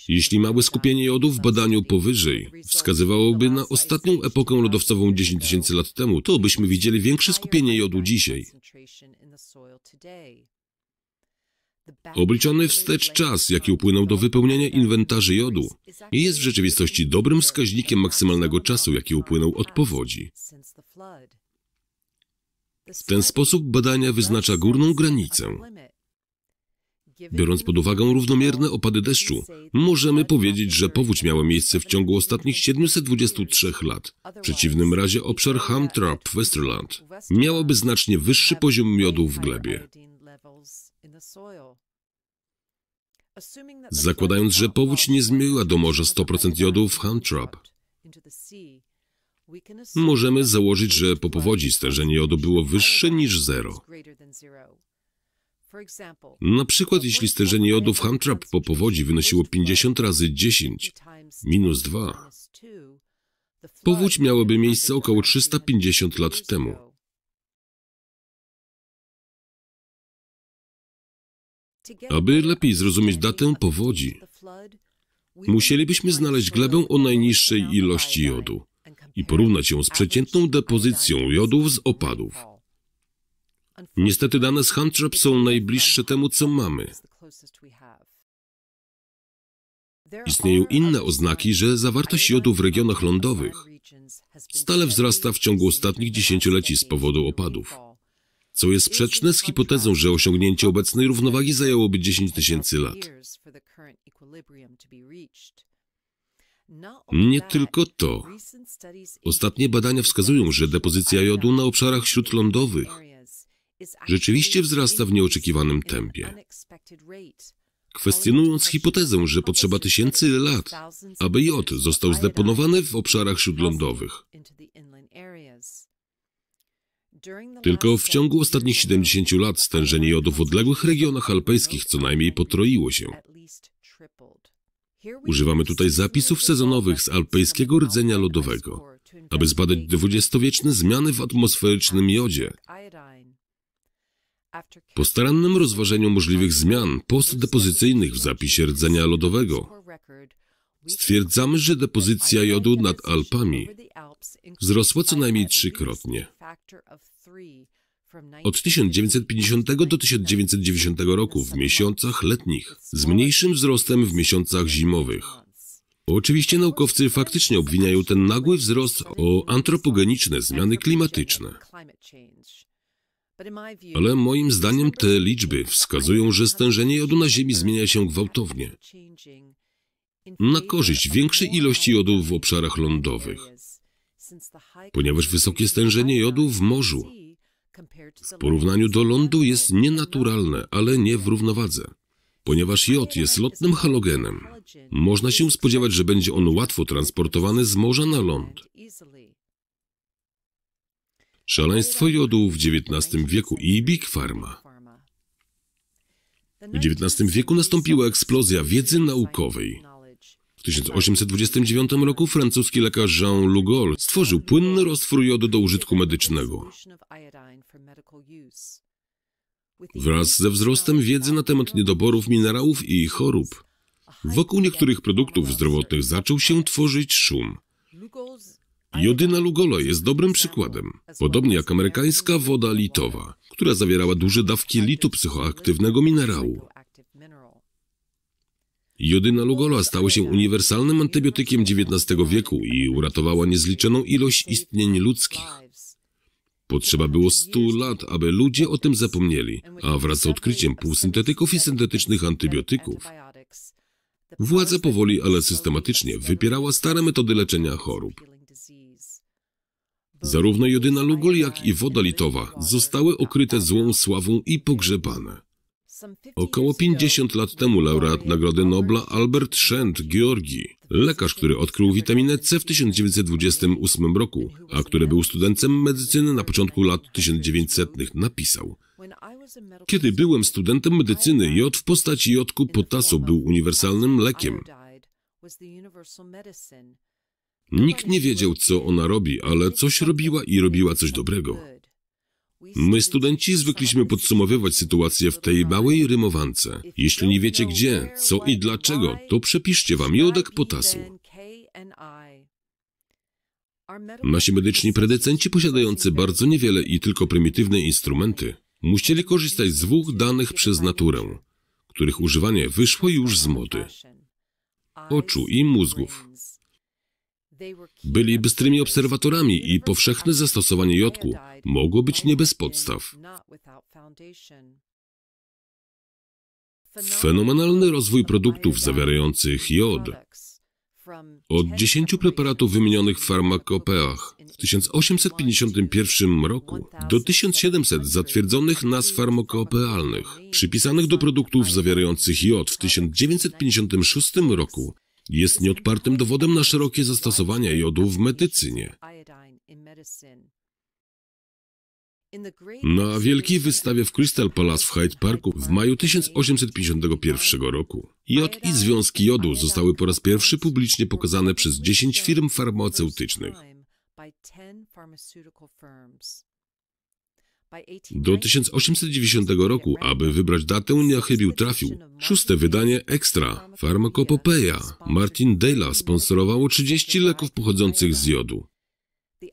Jeśli małe skupienie jodu w badaniu powyżej wskazywałoby na ostatnią epokę lodowcową 10 tysięcy lat temu, to byśmy widzieli większe skupienie jodu dzisiaj. Obliczony wstecz czas, jaki upłynął do wypełniania inwentarzy jodu, nie jest w rzeczywistości dobrym wskaźnikiem maksymalnego czasu, jaki upłynął od powodzi. W ten sposób badania wyznacza górną granicę. Biorąc pod uwagę równomierne opady deszczu, możemy powiedzieć, że powódź miała miejsce w ciągu ostatnich 723 lat. W przeciwnym razie obszar Hamtrap Westerland miałaby znacznie wyższy poziom miodu w glebie. Zakładając, że powódź nie zmyła do morza 100% jodu w Huntrop, możemy założyć, że po powodzi stężenie jodu było wyższe niż zero. Na przykład, jeśli stężenie jodu w Hamtrap po powodzi wynosiło 50 razy 10 minus 2, powódź miałaby miejsce około 350 lat temu. Aby lepiej zrozumieć datę powodzi, musielibyśmy znaleźć glebę o najniższej ilości jodu i porównać ją z przeciętną depozycją jodów z opadów. Niestety dane z Huntrap są najbliższe temu, co mamy. Istnieją inne oznaki, że zawartość jodu w regionach lądowych stale wzrasta w ciągu ostatnich dziesięcioleci z powodu opadów co jest sprzeczne z hipotezą, że osiągnięcie obecnej równowagi zajęłoby 10 tysięcy lat. Nie tylko to. Ostatnie badania wskazują, że depozycja jodu na obszarach śródlądowych rzeczywiście wzrasta w nieoczekiwanym tempie. Kwestionując hipotezę, że potrzeba tysięcy lat, aby jod został zdeponowany w obszarach śródlądowych. Tylko w ciągu ostatnich 70 lat stężenie jodu w odległych regionach alpejskich co najmniej potroiło się. Używamy tutaj zapisów sezonowych z alpejskiego rdzenia lodowego, aby zbadać dwudziestowieczne zmiany w atmosferycznym jodzie. Po starannym rozważeniu możliwych zmian postdepozycyjnych w zapisie rdzenia lodowego, stwierdzamy, że depozycja jodu nad Alpami wzrosła co najmniej trzykrotnie. Od 1950 do 1990 roku w miesiącach letnich, z mniejszym wzrostem w miesiącach zimowych. Oczywiście naukowcy faktycznie obwiniają ten nagły wzrost o antropogeniczne zmiany klimatyczne. Ale moim zdaniem te liczby wskazują, że stężenie jodu na Ziemi zmienia się gwałtownie na korzyść większej ilości jodu w obszarach lądowych ponieważ wysokie stężenie jodu w morzu w porównaniu do lądu jest nienaturalne, ale nie w równowadze. Ponieważ jod jest lotnym halogenem, można się spodziewać, że będzie on łatwo transportowany z morza na ląd. Szaleństwo jodu w XIX wieku i Big Pharma. W XIX wieku nastąpiła eksplozja wiedzy naukowej. W 1829 roku francuski lekarz Jean Lugol stworzył płynny roztwór jodu do użytku medycznego. Wraz ze wzrostem wiedzy na temat niedoborów minerałów i chorób, wokół niektórych produktów zdrowotnych zaczął się tworzyć szum. Jodyna Lugola jest dobrym przykładem, podobnie jak amerykańska woda litowa, która zawierała duże dawki litu psychoaktywnego minerału. Lugola stała się uniwersalnym antybiotykiem XIX wieku i uratowała niezliczoną ilość istnień ludzkich. Potrzeba było 100 lat, aby ludzie o tym zapomnieli, a wraz z odkryciem półsyntetyków i syntetycznych antybiotyków władza powoli, ale systematycznie wypierała stare metody leczenia chorób. Zarówno jodyna lugol, jak i woda litowa zostały okryte złą sławą i pogrzebane. Około 50 lat temu laureat Nagrody Nobla Albert Szent Georgi, lekarz, który odkrył witaminę C w 1928 roku, a który był studentem medycyny na początku lat 1900, napisał Kiedy byłem studentem medycyny, jod w postaci jodku potasu był uniwersalnym lekiem. Nikt nie wiedział, co ona robi, ale coś robiła i robiła coś dobrego. My, studenci, zwykliśmy podsumowywać sytuację w tej małej rymowance. Jeśli nie wiecie gdzie, co i dlaczego, to przepiszcie wam jodek potasu. Nasi medyczni predecenci posiadający bardzo niewiele i tylko prymitywne instrumenty musieli korzystać z dwóch danych przez naturę, których używanie wyszło już z mody. Oczu i mózgów. Byli bystrymi obserwatorami i powszechne zastosowanie jodku mogło być nie bez podstaw. Fenomenalny rozwój produktów zawierających jod. Od 10 preparatów wymienionych w farmakopeach w 1851 roku do 1700 zatwierdzonych nazw farmakopealnych, przypisanych do produktów zawierających jod w 1956 roku jest nieodpartym dowodem na szerokie zastosowania jodu w medycynie. Na wielkiej wystawie w Crystal Palace w Hyde Parku w maju 1851 roku jod i związki jodu zostały po raz pierwszy publicznie pokazane przez 10 firm farmaceutycznych. Do 1890 roku, aby wybrać datę, niechybił trafił. Szóste wydanie Ekstra, Farmakopopeja. Martin Dale'a sponsorowało 30 leków pochodzących z jodu.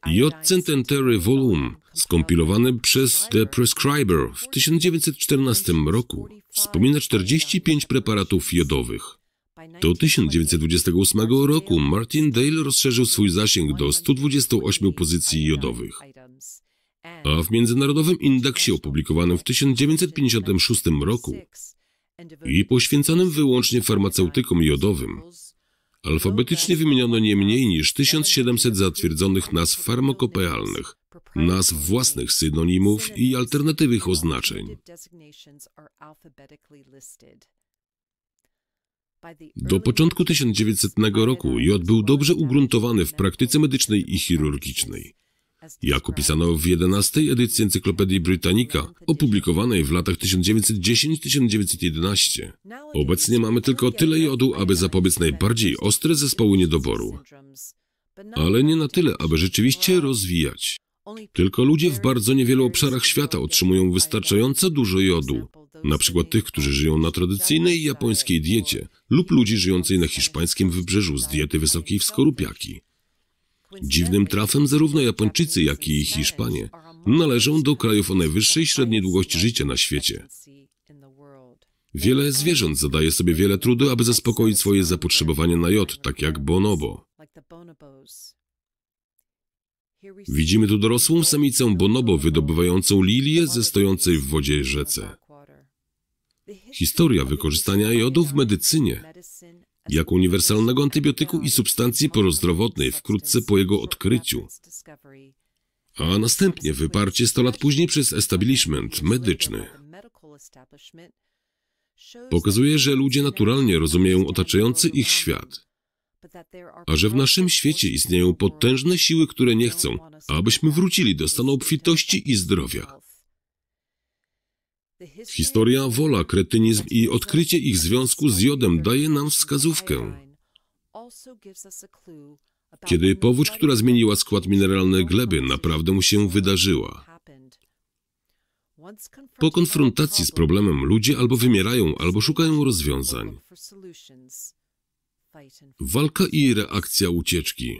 Jod Centenary Volume, skompilowany przez The Prescriber w 1914 roku, wspomina 45 preparatów jodowych. Do 1928 roku Martin Dale rozszerzył swój zasięg do 128 pozycji jodowych a w Międzynarodowym Indeksie opublikowanym w 1956 roku i poświęconym wyłącznie farmaceutykom jodowym, alfabetycznie wymieniono nie mniej niż 1700 zatwierdzonych nazw farmakopealnych, nazw własnych synonimów i alternatywnych oznaczeń. Do początku 1900 roku jod był dobrze ugruntowany w praktyce medycznej i chirurgicznej jak opisano w 11 edycji Encyklopedii Britannica, opublikowanej w latach 1910-1911. Obecnie mamy tylko tyle jodu, aby zapobiec najbardziej ostre zespoły niedoboru, ale nie na tyle, aby rzeczywiście rozwijać. Tylko ludzie w bardzo niewielu obszarach świata otrzymują wystarczająco dużo jodu, na przykład tych, którzy żyją na tradycyjnej japońskiej diecie lub ludzi żyjących na hiszpańskim wybrzeżu z diety wysokiej w skorupiaki. Dziwnym trafem zarówno Japończycy, jak i Hiszpanie należą do krajów o najwyższej średniej długości życia na świecie. Wiele zwierząt zadaje sobie wiele trudu, aby zaspokoić swoje zapotrzebowanie na jod, tak jak bonobo. Widzimy tu dorosłą samicę bonobo wydobywającą lilię ze stojącej w wodzie rzece. Historia wykorzystania jodu w medycynie jak uniwersalnego antybiotyku i substancji porozdrowotnej wkrótce po jego odkryciu, a następnie wyparcie 100 lat później przez establishment medyczny. Pokazuje, że ludzie naturalnie rozumieją otaczający ich świat, a że w naszym świecie istnieją potężne siły, które nie chcą, abyśmy wrócili do stanu obfitości i zdrowia. Historia, wola, kretynizm i odkrycie ich związku z jodem daje nam wskazówkę. Kiedy powódź, która zmieniła skład mineralny gleby, naprawdę mu się wydarzyła. Po konfrontacji z problemem ludzie albo wymierają, albo szukają rozwiązań. Walka i reakcja ucieczki.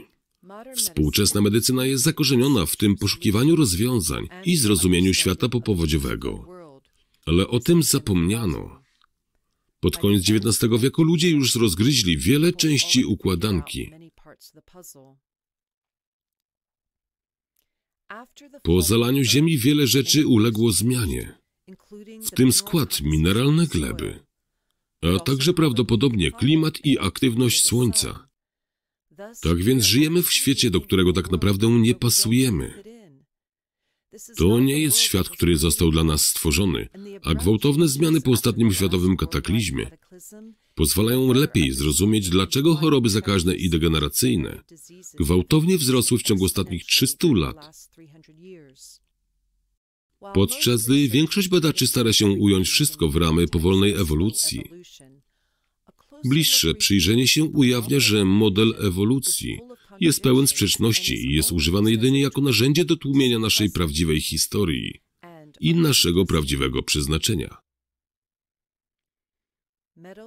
Współczesna medycyna jest zakorzeniona w tym poszukiwaniu rozwiązań i zrozumieniu świata popowodziowego. Ale o tym zapomniano. Pod koniec XIX wieku ludzie już rozgryźli wiele części układanki. Po zalaniu ziemi wiele rzeczy uległo zmianie, w tym skład mineralne gleby, a także prawdopodobnie klimat i aktywność słońca. Tak więc żyjemy w świecie, do którego tak naprawdę nie pasujemy. To nie jest świat, który został dla nas stworzony, a gwałtowne zmiany po ostatnim światowym kataklizmie pozwalają lepiej zrozumieć, dlaczego choroby zakaźne i degeneracyjne gwałtownie wzrosły w ciągu ostatnich 300 lat. Podczas gdy większość badaczy stara się ująć wszystko w ramy powolnej ewolucji, bliższe przyjrzenie się ujawnia, że model ewolucji jest pełen sprzeczności i jest używany jedynie jako narzędzie do tłumienia naszej prawdziwej historii i naszego prawdziwego przeznaczenia.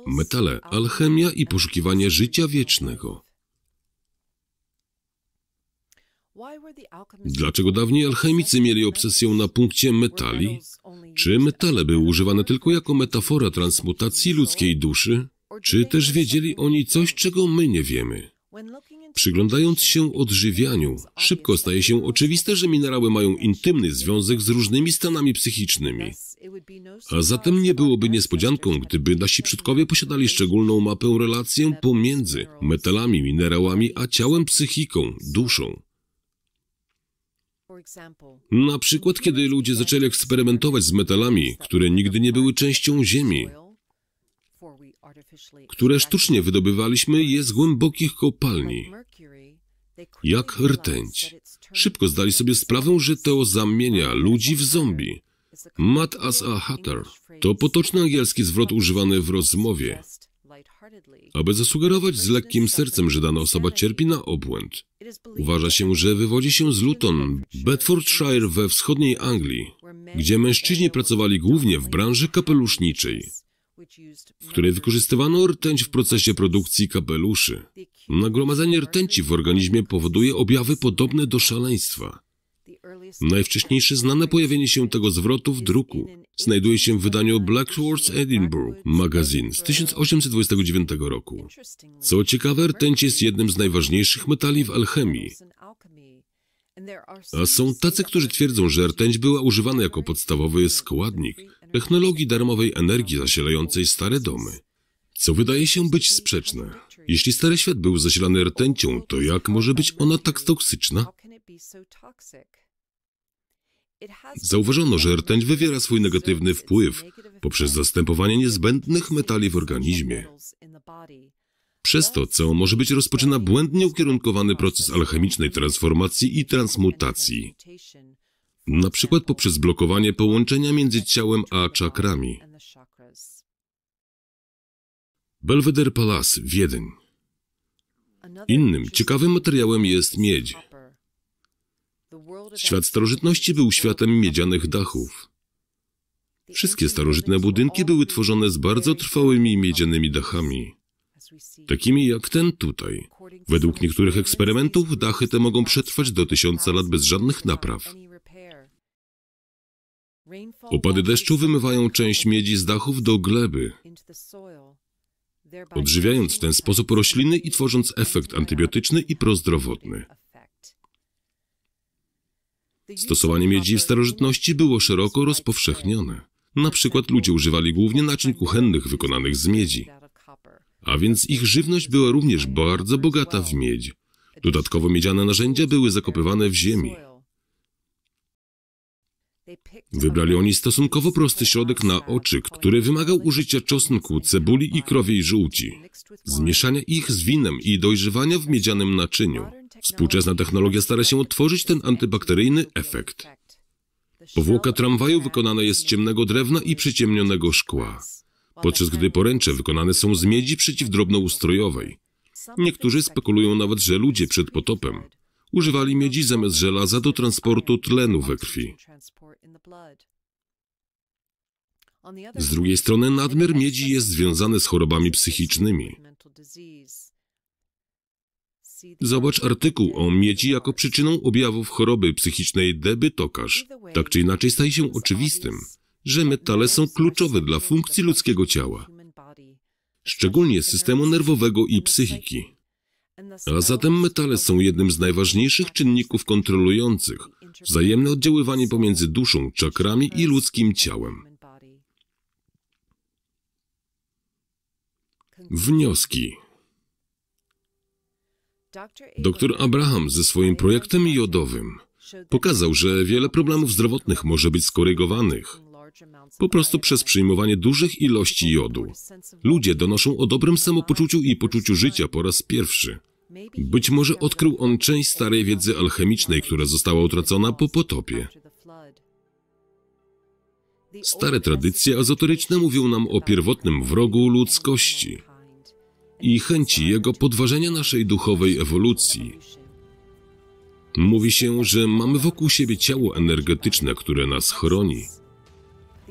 Metale, alchemia i poszukiwanie życia wiecznego. Dlaczego dawni alchemicy mieli obsesję na punkcie metali? Czy metale były używane tylko jako metafora transmutacji ludzkiej duszy? Czy też wiedzieli oni coś, czego my nie wiemy? Przyglądając się odżywianiu, szybko staje się oczywiste, że minerały mają intymny związek z różnymi stanami psychicznymi. A zatem nie byłoby niespodzianką, gdyby nasi przodkowie posiadali szczególną mapę relację pomiędzy metalami, minerałami, a ciałem, psychiką, duszą. Na przykład, kiedy ludzie zaczęli eksperymentować z metalami, które nigdy nie były częścią Ziemi, które sztucznie wydobywaliśmy je z głębokich kopalni, jak rtęć. Szybko zdali sobie sprawę, że to zamienia ludzi w zombie. Mad as a hatter to potoczny angielski zwrot używany w rozmowie, aby zasugerować z lekkim sercem, że dana osoba cierpi na obłęd. Uważa się, że wywodzi się z Luton, Bedfordshire we wschodniej Anglii, gdzie mężczyźni pracowali głównie w branży kapeluszniczej w której wykorzystywano rtęć w procesie produkcji kapeluszy. Nagromadzenie rtęci w organizmie powoduje objawy podobne do szaleństwa. Najwcześniejsze znane pojawienie się tego zwrotu w druku znajduje się w wydaniu Blackworth's Edinburgh Magazine z 1829 roku. Co ciekawe, rtęć jest jednym z najważniejszych metali w alchemii. A są tacy, którzy twierdzą, że rtęć była używana jako podstawowy składnik technologii darmowej energii zasilającej stare domy, co wydaje się być sprzeczne. Jeśli stary świat był zasilany rtęcią, to jak może być ona tak toksyczna? Zauważono, że rtęć wywiera swój negatywny wpływ poprzez zastępowanie niezbędnych metali w organizmie. Przez to, co może być rozpoczyna błędnie ukierunkowany proces alchemicznej transformacji i transmutacji na przykład poprzez blokowanie połączenia między ciałem a czakrami. Belvedere Palace, Wiedeń. Innym ciekawym materiałem jest miedź. Świat starożytności był światem miedzianych dachów. Wszystkie starożytne budynki były tworzone z bardzo trwałymi miedzianymi dachami, takimi jak ten tutaj. Według niektórych eksperymentów dachy te mogą przetrwać do tysiąca lat bez żadnych napraw. Opady deszczu wymywają część miedzi z dachów do gleby, odżywiając w ten sposób rośliny i tworząc efekt antybiotyczny i prozdrowotny. Stosowanie miedzi w starożytności było szeroko rozpowszechnione. Na przykład ludzie używali głównie naczyń kuchennych wykonanych z miedzi, a więc ich żywność była również bardzo bogata w miedź. Dodatkowo miedziane narzędzia były zakopywane w ziemi, Wybrali oni stosunkowo prosty środek na oczy, który wymagał użycia czosnku, cebuli i krowiej żółci, zmieszania ich z winem i dojrzewania w miedzianym naczyniu. Współczesna technologia stara się odtworzyć ten antybakteryjny efekt. Powłoka tramwaju wykonana jest z ciemnego drewna i przyciemnionego szkła, podczas gdy poręcze wykonane są z miedzi przeciwdrobnoustrojowej. Niektórzy spekulują nawet, że ludzie przed potopem używali miedzi zamiast żelaza do transportu tlenu we krwi. Z drugiej strony nadmiar miedzi jest związany z chorobami psychicznymi. Zobacz artykuł o miedzi jako przyczyną objawów choroby psychicznej debytokarz. Tak czy inaczej staje się oczywistym, że metale są kluczowe dla funkcji ludzkiego ciała, szczególnie systemu nerwowego i psychiki. A zatem metale są jednym z najważniejszych czynników kontrolujących wzajemne oddziaływanie pomiędzy duszą, czakrami i ludzkim ciałem. Wnioski. Doktor Abraham ze swoim projektem jodowym pokazał, że wiele problemów zdrowotnych może być skorygowanych po prostu przez przyjmowanie dużych ilości jodu. Ludzie donoszą o dobrym samopoczuciu i poczuciu życia po raz pierwszy. Być może odkrył on część starej wiedzy alchemicznej, która została utracona po potopie. Stare tradycje ezoteryczne mówią nam o pierwotnym wrogu ludzkości i chęci jego podważenia naszej duchowej ewolucji. Mówi się, że mamy wokół siebie ciało energetyczne, które nas chroni.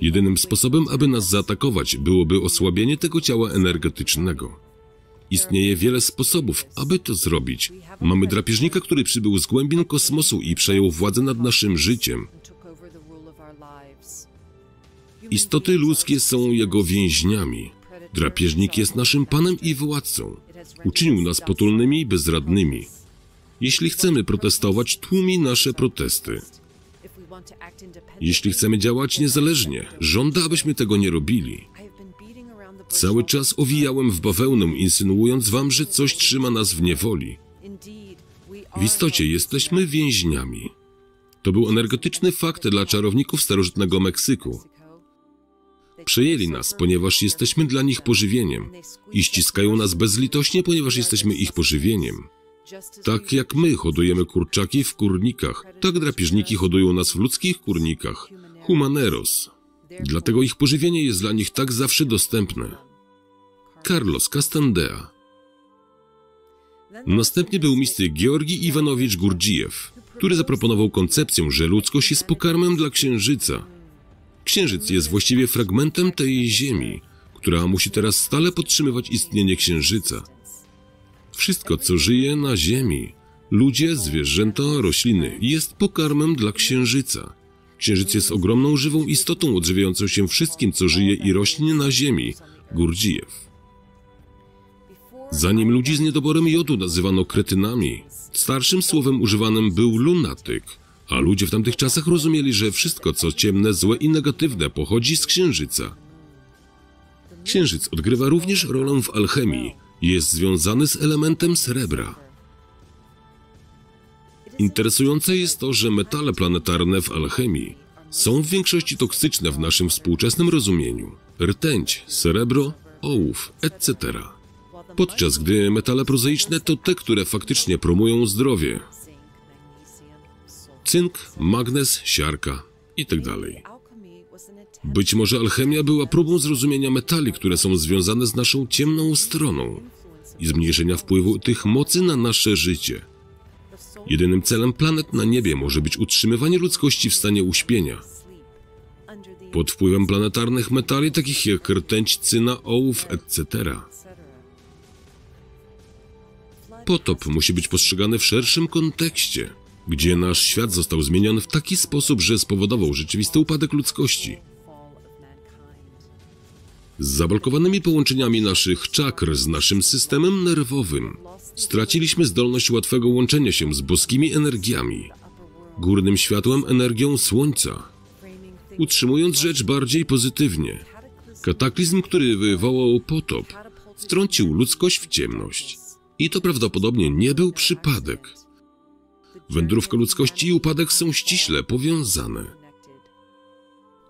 Jedynym sposobem, aby nas zaatakować, byłoby osłabienie tego ciała energetycznego. Istnieje wiele sposobów, aby to zrobić. Mamy drapieżnika, który przybył z głębin kosmosu i przejął władzę nad naszym życiem. Istoty ludzkie są jego więźniami. Drapieżnik jest naszym panem i władcą. Uczynił nas potulnymi i bezradnymi. Jeśli chcemy protestować, tłumi nasze protesty. Jeśli chcemy działać niezależnie, żąda, abyśmy tego nie robili. Cały czas owijałem w bawełnę, insynuując wam, że coś trzyma nas w niewoli. W istocie jesteśmy więźniami. To był energetyczny fakt dla czarowników starożytnego Meksyku. Przejęli nas, ponieważ jesteśmy dla nich pożywieniem i ściskają nas bezlitośnie, ponieważ jesteśmy ich pożywieniem. Tak jak my hodujemy kurczaki w kurnikach, tak drapieżniki hodują nas w ludzkich kurnikach. Humaneros. Dlatego ich pożywienie jest dla nich tak zawsze dostępne. Carlos Castandea. Następnie był mistrz Georgi Iwanowicz Gurdzijew, który zaproponował koncepcję, że ludzkość jest pokarmem dla księżyca. Księżyc jest właściwie fragmentem tej ziemi, która musi teraz stale podtrzymywać istnienie księżyca. Wszystko, co żyje na ziemi, ludzie, zwierzęta, rośliny, jest pokarmem dla księżyca – Księżyc jest ogromną żywą istotą odżywiającą się wszystkim, co żyje i rośnie na Ziemi. Gurdzijew. Zanim ludzi z niedoborem jodu nazywano kretynami, starszym słowem używanym był lunatyk, a ludzie w tamtych czasach rozumieli, że wszystko, co ciemne, złe i negatywne, pochodzi z Księżyca. Księżyc odgrywa również rolę w alchemii. Jest związany z elementem srebra. Interesujące jest to, że metale planetarne w alchemii są w większości toksyczne w naszym współczesnym rozumieniu. Rtęć, srebro, ołów, etc. Podczas gdy metale prozaiczne to te, które faktycznie promują zdrowie. Cynk, magnes, siarka itd. Tak Być może alchemia była próbą zrozumienia metali, które są związane z naszą ciemną stroną i zmniejszenia wpływu tych mocy na nasze życie. Jedynym celem planet na niebie może być utrzymywanie ludzkości w stanie uśpienia. Pod wpływem planetarnych metali takich jak rtęć, cyna, ołów, etc. Potop musi być postrzegany w szerszym kontekście, gdzie nasz świat został zmieniony w taki sposób, że spowodował rzeczywisty upadek ludzkości. Z zablokowanymi połączeniami naszych czakr z naszym systemem nerwowym, Straciliśmy zdolność łatwego łączenia się z boskimi energiami, górnym światłem energią Słońca, utrzymując rzecz bardziej pozytywnie. Kataklizm, który wywołał potop, wtrącił ludzkość w ciemność. I to prawdopodobnie nie był przypadek. Wędrówka ludzkości i upadek są ściśle powiązane.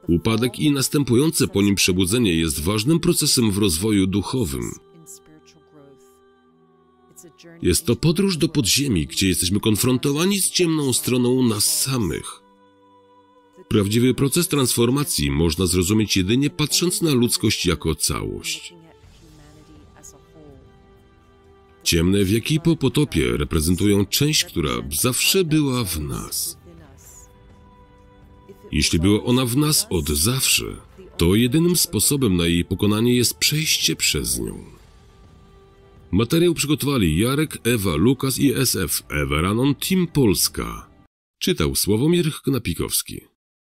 Upadek i następujące po nim przebudzenie jest ważnym procesem w rozwoju duchowym – jest to podróż do podziemi, gdzie jesteśmy konfrontowani z ciemną stroną nas samych. Prawdziwy proces transformacji można zrozumieć jedynie patrząc na ludzkość jako całość. Ciemne wieki po potopie reprezentują część, która zawsze była w nas. Jeśli była ona w nas od zawsze, to jedynym sposobem na jej pokonanie jest przejście przez nią. Materiał przygotowali Jarek, Ewa, Lukas i SF. Everanon, Team Polska. Czytał Sławomir Knapikowski.